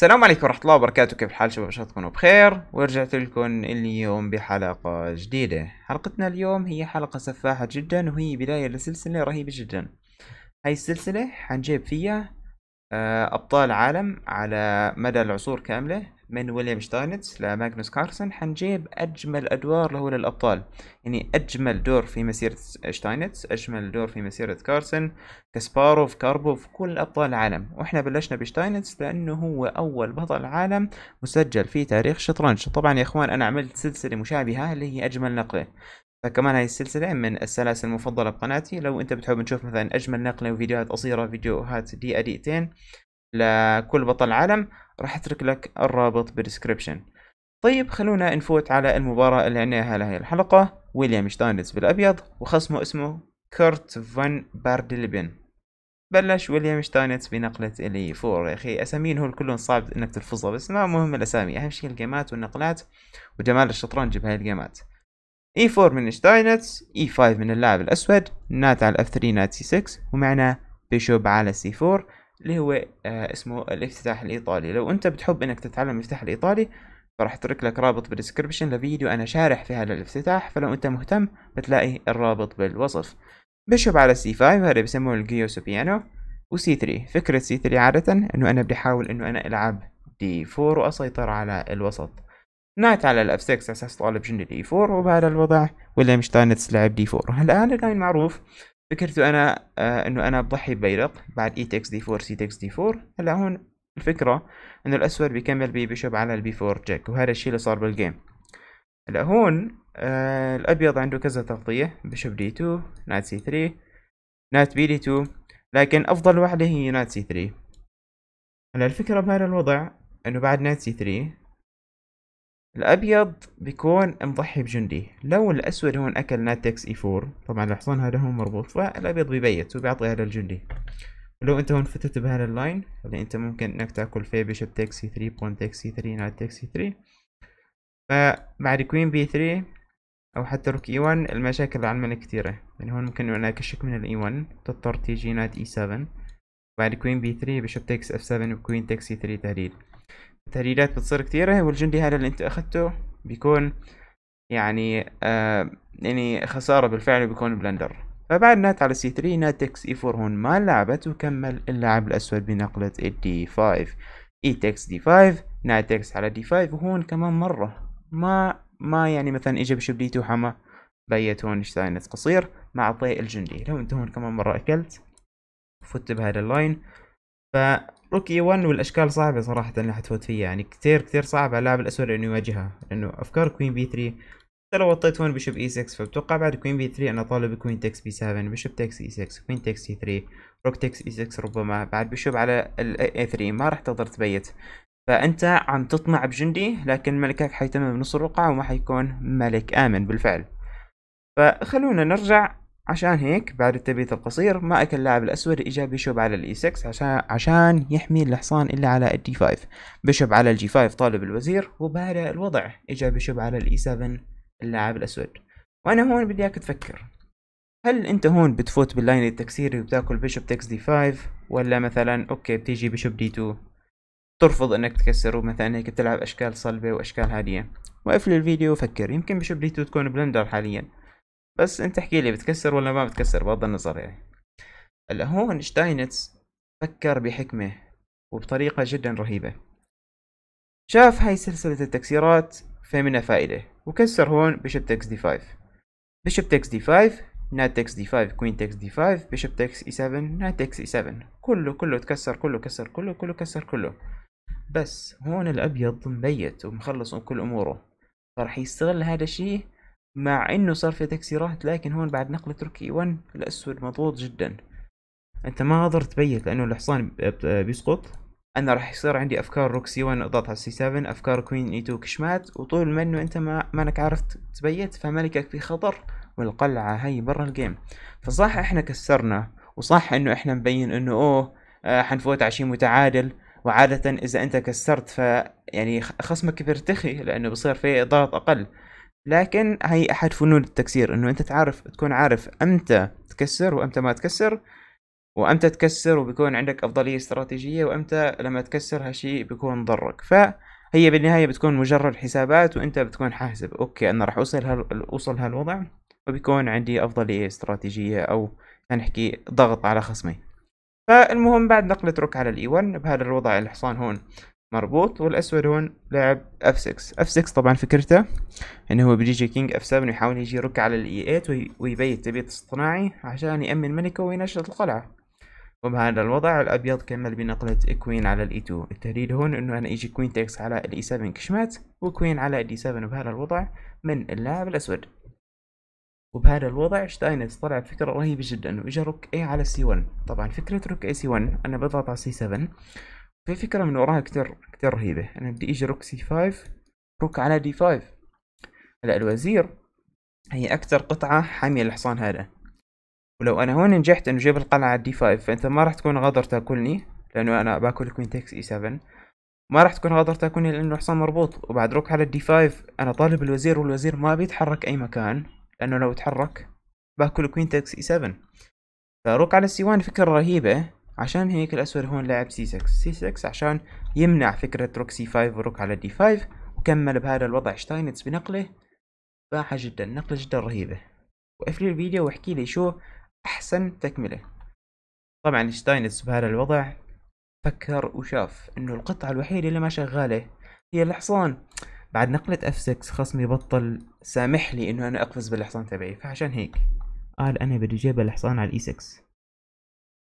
السلام عليكم ورحمة الله وبركاته كيف الحال شباب شو تكونوا بخير ورجعت لكم اليوم بحلقة جديدة حلقتنا اليوم هي حلقة سفاحة جدا وهي بداية لسلسلة رهيبة جدا هاي السلسلة حنجيب فيها آه، أبطال عالم على مدى العصور كاملة من ويليام شتاينتس لماغنوس كارسن حنجيب أجمل أدوار له للأبطال يعني أجمل دور في مسيرة شتاينتس أجمل دور في مسيرة كارسن كاسباروف كاربوف كل أبطال العالم وإحنا بلشنا بشتاينتس لأنه هو أول بطل عالم مسجل في تاريخ شطرنج طبعا يا إخوان أنا عملت سلسلة مشابهة اللي هي أجمل نقلة فكمان هاي السلسلة من السلاسل المفضلة بقناتي لو انت بتحب نشوف مثلا اجمل نقلة وفيديوهات قصيرة فيديوهات دقيقة دقيقتين لكل بطل عالم راح اترك لك الرابط بالدسكربشن طيب خلونا نفوت على المباراة اللي عناها لهي الحلقة ويليام شتاينز بالابيض وخصمه اسمه كورت فان باردلبن بلش ويليام شتاينز بنقلة الي فور يا اخي اساميهم هول كلهم صعب انك تلفظها بس ما مهم الاسامي اهم شيء الجيمات والنقلات وجمال الشطرنج بهاي الجيمات E4 من شتاينتس E5 من اللاعب الأسود نات على F3 نات C6 ومعنا بيشوب على C4 اللي هو آه، اسمه الافتتاح الإيطالي لو أنت بتحب أنك تتعلم الافتتاح الإيطالي فراح أترك لك رابط بالدسكربشن لفيديو أنا شارح في هذا الافتتاح فلو أنت مهتم بتلاقي الرابط بالوصف بيشوب على C5 هذا بيسموه الجيوسو بيانو و C3 فكرة C3 عادة أنه أنا بدي أحاول أنه أنا ألعب D4 وأسيطر على الوسط نايت على الاف 6 اساس طالب جندي دي 4 وبهذا الوضع ولا مش لعب دي 4 هلا هذا معروف فكرته انا آه انه انا بضحي ببيض بعد اي e تكس دي 4 سي تكس دي 4 هلا هون الفكرة انه الاسود بيكمل بشب على البي 4 جاك وهذا الشيء اللي صار بالجيم هلا هون آه الابيض عنده كذا تغطية بيشوب دي 2 نايت سي 3 نايت بي دي 2 لكن افضل وحده هي نايت سي 3 هلا الفكرة بهذا الوضع انه بعد نايت سي 3 الابيض بيكون مضحي بجندي لو الاسود هون اكل ناتكس اي 4 طبعا الحصان هذا هو مربوط فالابيض بيبيت وبيعطيها للجندي لو انت هون فتت بهذا اللاين اللي انت ممكن انك تاكل في بيشب تكسي 3 بون تكسي 3 نايت اي 3 فمع الكوين بي 3 او حتى روك اي 1 المشاكل اللي على الملك كثيره يعني هون ممكن انا اكشك من الاي 1 تضطر تيجي نات اي 7 بعد كوين بي 3 بيشوب تكس اف 7 وكوين تكس اي 3 تهديد تهديدات بتصير كثيرة والجندي هذا اللي انت اخذته بيكون يعني آه يعني خسارة بالفعل بيكون بلندر فبعد نات على سي 3 نات تكس اي 4 هون ما لعبت وكمل اللاعب الاسود بنقلة الدي 5 اي تكس دي 5 نات تكس على دي 5 وهون كمان مرة ما ما يعني مثلا اجى بشب دي 2 حما بيت هون شتاينت قصير مع طي الجندي لو انت هون كمان مرة اكلت فت بهذا اللاين فروكي 1 والاشكال صعبه صراحه اللي حتفوت فيها يعني كتير كتير صعب على اللاعب الاسود انه يواجهها لانه افكار كوين بي 3 لو وطيت 1 بشوف اي e 6 فبتوقع بعد كوين بي 3 انا طالب كوين تكس بي 7 بشوف تكس اي 6 كوين تكس اي 3 روك تكس اي 6 ربما بعد بشوف على الاي 3 ما راح تقدر تبيت فانت عم تطمع بجندي لكن ملكك حيتم بنص الرقعة وما حيكون ملك امن بالفعل فخلونا نرجع عشان هيك بعد التبييت القصير ما أكل اللاعب الأسود اجى بيشوب على الإي 6 عشان عشان يحمي الحصان اللي على الدي 5 بيشوب على الجي 5 طالب الوزير وبهذا الوضع اجى بيشوب على الإي 7 اللاعب الأسود وأنا هون بدي إياك تفكر هل أنت هون بتفوت باللاين التكسيري وبتاكل بيشوب تكس دي 5 ولا مثلا أوكي بتيجي بيشوب دي 2 ترفض انك تكسره مثلا هيك بتلعب اشكال صلبة واشكال هادية وقف الفيديو وفكر يمكن بشوب دي 2 تكون بلندر حاليا بس انت احكي لي بتكسر ولا ما بتكسر بغض النظر يعني هلا هون شتاينتس فكر بحكمة وبطريقة جدا رهيبة شاف هاي سلسلة التكسيرات فمنها فائدة وكسر هون بيشب تكس دي 5 بيشب تكس دي 5 نات تكس دي 5 كوين تكس دي 5 بيشب تكس اي 7 نات تكس اي 7 كله كله تكسر كله كسر كله كله كسر كله بس هون الابيض مبيت ومخلص كل اموره فرح يستغل هذا الشيء مع انه صار في تكسيرات لكن هون بعد نقل تركي 1 الاسود مضغوط جدا انت ما قدرت تبيت لانه الحصان بيسقط انا راح يصير عندي افكار روك سي 1 اضغط على سي 7 افكار كوين اي 2 كشمات وطول ما انه انت ما مانك عارف تبيت فملكك في خطر والقلعة هاي برا الجيم فصح احنا كسرنا وصح انه احنا مبين انه اوه آه، حنفوت على شيء متعادل وعادة اذا انت كسرت ف يعني خصمك بيرتخي لانه بصير في ضغط اقل لكن هي احد فنون التكسير انه انت تعرف تكون عارف امتى تكسر وامتى ما تكسر وامتى تكسر وبيكون عندك افضليه استراتيجيه وامتى لما تكسر هالشيء بيكون ضرك فهي بالنهايه بتكون مجرد حسابات وانت بتكون حاسب اوكي انا راح اوصل هال... اوصل هالوضع وبيكون عندي افضليه استراتيجيه او نحكي ضغط على خصمي فالمهم بعد نقلة روك على الاي 1 بهذا الوضع الحصان هون مربوط والاسود هون لاعب اف 6 اف 6 طبعا فكرته انه هو بيجي كينج اف 7 ويحاول يجي يرك على الاي e 8 ويبيت تبيت اصطناعي عشان يامن ملكه وينشط القلعه وبهذا الوضع الابيض كمل بنقله كوين على الاي 2 e التهديد هون انه انا يجي كوين تكس على الاي 7 e كشمات وكوين على الدي 7 وبهذا الوضع من اللاعب الاسود وبهذا الوضع شتاينز طلع فكرة رهيبة جدا وإجا روك اي على سي 1 طبعا فكرة روك اي سي 1 أنا بضغط على سي 7 في فكرة من وراها كتير كتير رهيبة أنا بدي إجي روك سي 5 روك على دي 5 هلا الوزير هي أكتر قطعة حامية الحصان هذا ولو أنا هون نجحت إنه جيب القلعة على دي 5 فأنت ما راح تكون غادر تاكلني لأنه أنا باكل كوين تكس إي 7 ما راح تكون غادر تاكلني لأنه الحصان مربوط وبعد روك على الدي 5 أنا طالب الوزير والوزير ما بيتحرك أي مكان لأنه لو تحرك باكل كوين تكس إي 7 فروك على السي 1 فكرة رهيبة عشان هيك الأسود هون لعب سي 6 سي 6 عشان يمنع فكرة روك سي 5 وروك على دي 5 وكمل بهذا الوضع شتاينتس بنقله باحة جدا نقلة جدا رهيبة وقف الفيديو واحكي لي شو أحسن تكملة طبعا شتاينتس بهذا الوضع فكر وشاف انه القطعة الوحيدة اللي ما شغالة هي الحصان بعد نقلة اف 6 خصمي بطل سامح لي انه انا اقفز بالحصان تبعي فعشان هيك قال انا بدي جيب الحصان على الاي e 6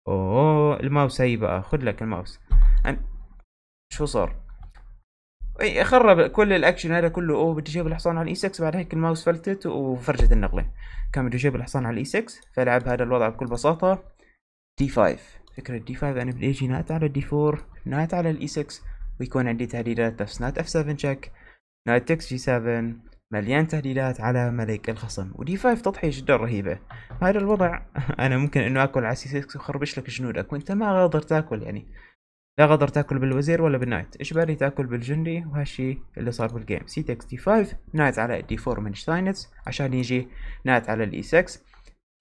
اوه الماوس هي بقى خذ لك الماوس أنا... شو صار اي خرب كل الاكشن هذا كله اوه بدي اجيب الحصان على الاي 6 بعد هيك الماوس فلتت وفرجت النقله كان بدي اجيب الحصان على الاي 6 فلعب هذا الوضع بكل بساطه دي 5 فكره دي 5 انا بدي اجي نات على الدي 4 نات على الاي 6 ويكون عندي تهديدات بس نات اف 7 تشيك نات اكس جي 7 مليان تهديدات على ملك الخصم ودي فايف تضحية جدا رهيبة هذا الوضع أنا ممكن أنه أكل على سي وخربش لك جنودك وأنت ما غادر تاكل يعني لا غادر تاكل بالوزير ولا بالنايت إجباري تاكل بالجندي وهالشي اللي صار بالجيم سي تكس دي فايف نايت على الدي فور من شتاينتس عشان يجي نايت على الاي 6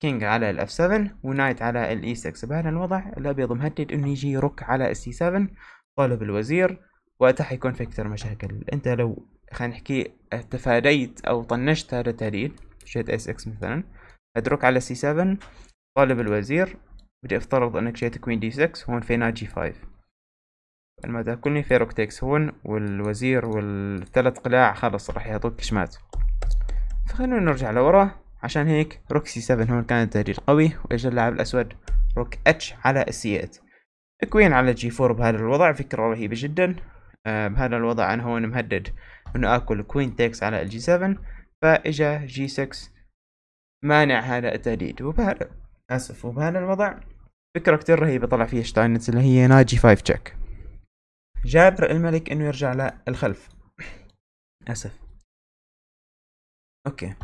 كينج على الاف 7 ونايت على الاي 6 بهذا الوضع الابيض مهدد انه يجي روك على السي 7 طالب الوزير وقتها حيكون في اكثر مشاكل انت لو خلينا نحكي تفاديت او طنشت هذا التهديد شيت اس اكس مثلا ادرك على سي 7 طالب الوزير بدي افترض انك شيت كوين دي 6 هون فينا جي 5 لما تاكلني في روك تيكس هون والوزير والثلاث قلاع خلص راح يعطوك كشمات فخلونا نرجع لورا عشان هيك روك سي 7 هون كان التهديد قوي واجى اللاعب الاسود روك اتش على السي 8 كوين على جي 4 بهذا الوضع فكرة رهيبة جدا آه، بهذا الوضع انا هون مهدد انه اكل كوين تيكس على الجي 7 فاجا جي 6 مانع هذا التهديد وبهذا اسف وبهذا الوضع فكرة كتير رهيبة طلع فيها شتاينتس اللي هي ناجي 5 تشيك جابر الملك انه يرجع للخلف اسف اوكي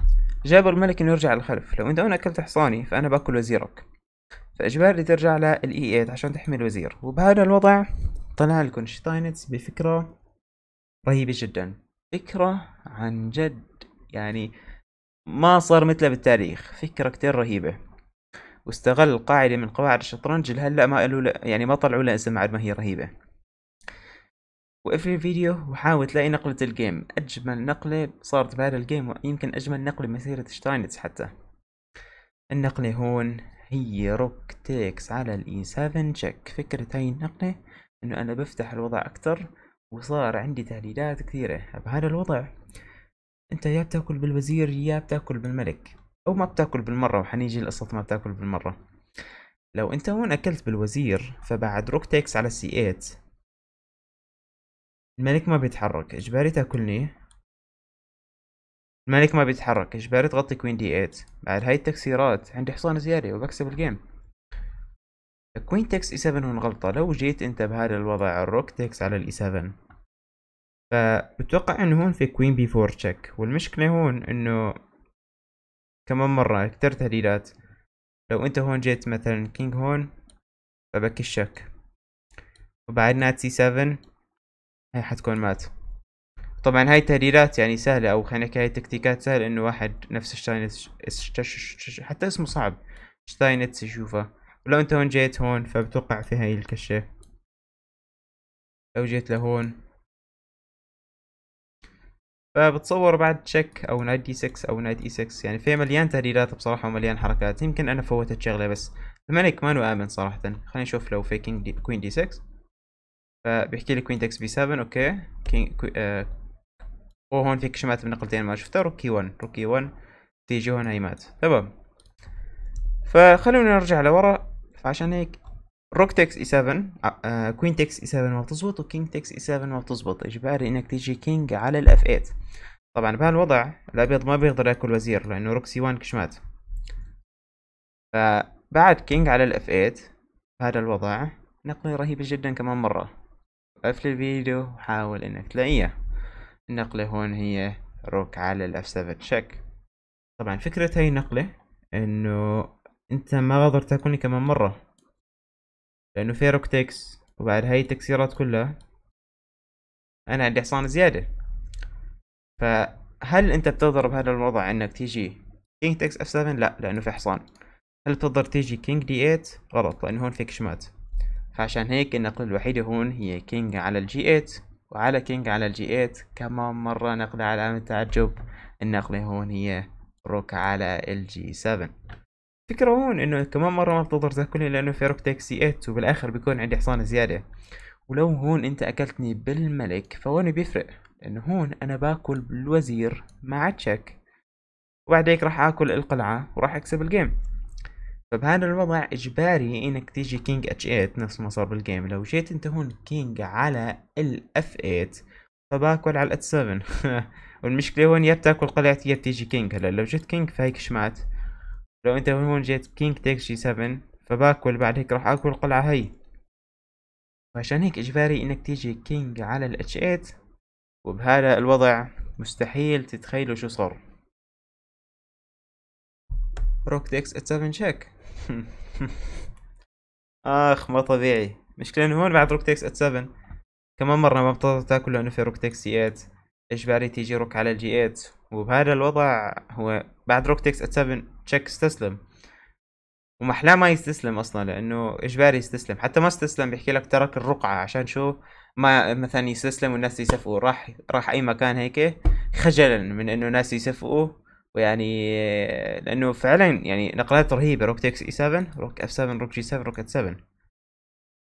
جابر الملك انه يرجع للخلف لو انت انا اكلت حصاني فانا باكل وزيرك فاجباري ترجع للاي 8 e عشان تحمي الوزير وبهذا الوضع طلع لكم شتاينتس بفكرة رهيبة جدا فكرة عن جد يعني ما صار مثله بالتاريخ فكرة كتير رهيبة واستغل قاعدة من قواعد الشطرنج اللي هلأ ما له يعني ما طلعوا لها اسم بعد ما هي رهيبة وقف الفيديو وحاول تلاقي نقلة الجيم أجمل نقلة صارت بهذا الجيم ويمكن أجمل نقلة بمسيرة شتاينتس حتى النقلة هون هي روك تيكس على الإي 7 تشيك فكرة هاي النقلة إنه أنا بفتح الوضع أكتر وصار عندي تهديدات كثيرة بهذا الوضع انت يا بتاكل بالوزير يا بتاكل بالملك او ما بتاكل بالمرة وحنيجي لقصة ما بتاكل بالمرة لو انت هون اكلت بالوزير فبعد روك تيكس على سي 8 الملك ما بيتحرك اجباري تاكلني الملك ما بيتحرك اجباري تغطي كوين دي 8 بعد هاي التكسيرات عندي حصان زيادة وبكسب الجيم كوين تكس اي 7 هون غلطة لو جيت انت بهذا الوضع الروك تكس على الاي 7 e فبتوقع انه هون في كوين بي 4 تشيك والمشكلة هون انه كمان مرة كثير تهديدات لو انت هون جيت مثلا كينج هون فبك الشك وبعد نات سي 7 هي حتكون مات طبعا هاي التهديدات يعني سهلة او خلينا نحكي هاي التكتيكات سهلة انه واحد نفس شتاينتس حتى اسمه صعب شتاينتس يشوفها ولو انت هون جيت هون فبتوقع في هاي الكشة لو جيت لهون فبتصور بعد تشيك او نايت دي 6 او نايت اي 6 يعني في مليان تهديدات بصراحة ومليان حركات يمكن انا فوتت شغلة بس الملك مانو امن صراحة خلينا نشوف لو في كينج دي كوين دي 6 فبيحكي لي كوين تكس بي 7 اوكي كينج كو... آه... وهون في كشمات بنقلتين ما شفتها روكي 1 روكي 1 تيجي هون هي مات تمام فخلونا نرجع لورا فعشان هيك روك تكس اي 7 كوين تكس اي 7 ما بتزبط وكينج تكس اي 7 ما بتزبط اجباري انك تيجي كينج على الاف 8 طبعا بهالوضع الابيض ما بيقدر ياكل وزير لانه روك سي 1 كشمات فبعد كينج على الاف 8 هذا الوضع نقلة رهيبة جدا كمان مرة قفل الفيديو وحاول انك تلاقيه النقلة هون هي روك على الاف 7 شك طبعا فكرة هاي النقلة انه انت ما غادر تاكلني كمان مرة لانه روك تكس وبعد هاي التكسيرات كلها انا عندي حصان زيادة فهل انت بتضرب هذا الوضع انك تيجي كينج تكس اف 7 لا لانه في حصان هل بتقدر تيجي كينج دي 8 غلط لانه هون في كشمات فعشان هيك النقلة الوحيدة هون هي كينج على الجي 8 وعلى كينج على الجي 8 كمان مرة نقلة علامة تعجب النقلة هون هي روك على الجي 7 فكرة هون انه كمان مرة ما بتقدر تاكلني لانه روك سي 8 وبالاخر بيكون عندي حصان زيادة ولو هون انت اكلتني بالملك فهون بيفرق لانه هون انا باكل بالوزير مع تشك وبعد هيك راح اكل القلعة وراح اكسب الجيم فبهذا الوضع اجباري انك تيجي كينج اتش 8 نفس ما صار بالجيم لو جيت انت هون كينج على الاف 8 فباكل على الات 7 والمشكلة هون يا بتاكل قلعتي يا بتيجي كينج هلا لو جيت كينج فهيك شمعت لو انت هون جيت كينج تيك جي 7 فباكل بعد هيك راح اكل القلعة هي وعشان هيك اجباري انك تيجي كينج على الاتش 8 وبهذا الوضع مستحيل تتخيلوا شو صار روك ديكس ات 7 شيك اخ ما طبيعي مشكلة انه هون بعد روك تيكس ات 7 كمان مرة ما بتقدر تاكل لانه في روك تيكس سي 8 اجباري تيجي روك على الجي 8 وبهذا الوضع هو بعد روك تيكس ات 7 تشيك استسلم ومحلاه ما يستسلم اصلا لانه اجباري يستسلم حتى ما استسلم بيحكي لك ترك الرقعه عشان شو ما مثلا يستسلم والناس يسفقوا راح راح اي مكان هيك خجلا من انه ناس يسفقوا ويعني لانه فعلا يعني نقلات رهيبه روك تكس اي 7 روك اف 7 روك جي 7 روك ات 7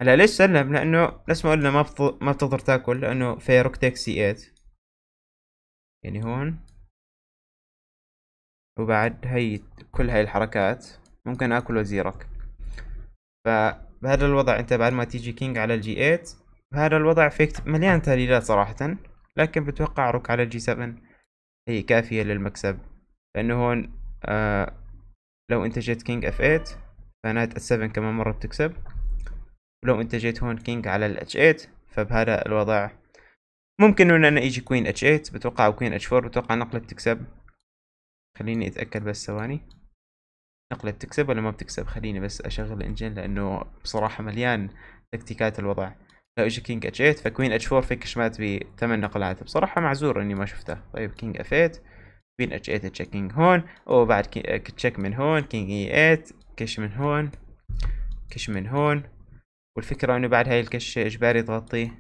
هلا ليش سلم لانه نفس ما قلنا ما ما بتقدر تاكل لانه في روك تكس سي 8 يعني هون وبعد هي كل هاي الحركات ممكن اكل وزيرك فبهذا الوضع انت بعد ما تيجي كينج على الجي 8 بهذا الوضع فيك مليان تهليلات صراحة لكن بتوقع روك على الجي 7 هي كافية للمكسب لانه هون آه لو انت جيت كينج اف 8 فنايت ال7 كمان مرة بتكسب ولو انت جيت هون كينج على الاتش 8 فبهذا الوضع ممكن انه انا يجي كوين اتش 8 بتوقع كوين اتش 4 بتوقع نقلة بتكسب خليني اتأكد بس ثواني نقلة بتكسب ولا ما بتكسب خليني بس اشغل الانجن لانه بصراحة مليان تكتيكات الوضع لو اجى كينج اتش 8 فكوين اتش 4 فكش مات بثمان نقلات بصراحة معذور اني ما شفته طيب كينج اف 8 كوين اتش 8 تشيكينج هون وبعد آه، تشيك من هون كينج اي 8 كش من هون كش من هون والفكرة انه بعد هاي الكش اجباري تغطي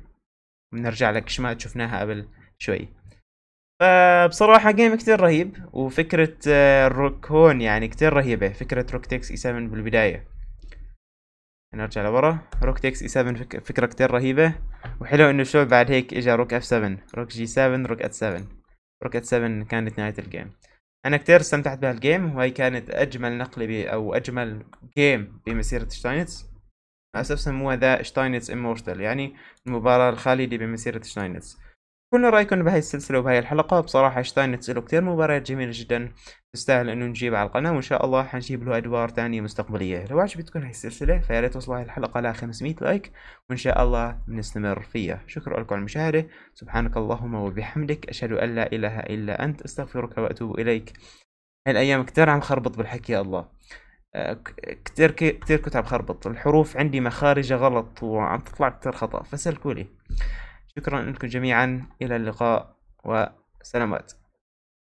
بنرجع لكش مات شفناها قبل شوي فبصراحة جيم كتير رهيب وفكرة آه، الركون يعني كتير رهيبة فكرة روك تكس اي 7 بالبداية نرجع لورا روك تكس اي 7 فكرة كتير رهيبة وحلو انه شو بعد هيك اجا روك اف 7 روك جي 7 روك ات 7 روك ات 7 كانت نهاية الجيم انا كتير استمتعت بهالجيم وهي كانت اجمل نقلة او اجمل جيم بمسيرة شتاينتس مع الاسف سموها ذا شتاينتس امورتال يعني المباراة الخالدة بمسيرة شتاينتس قولنا رايكم بهاي السلسله وبهاي الحلقه بصراحه اشتاينتس له كثير مباريات جميله جدا تستاهل انه نجيبها على القناه وان شاء الله حنجيب له ادوار ثانيه مستقبليه لو عجبتكم هاي السلسله فيا ريت توصلوا هاي الحلقه ل 500 لايك وان شاء الله بنستمر فيها شكرا لكم على المشاهده سبحانك اللهم وبحمدك اشهد ان لا اله الا انت استغفرك واتوب اليك الايام كثير عم خربط بالحكي يا الله آه، كثير كثير كنت عم خربط الحروف عندي مخارجها غلط وعم تطلع كثير خطأ فسلكوا لي شكرا لكم جميعا إلى اللقاء وسلامات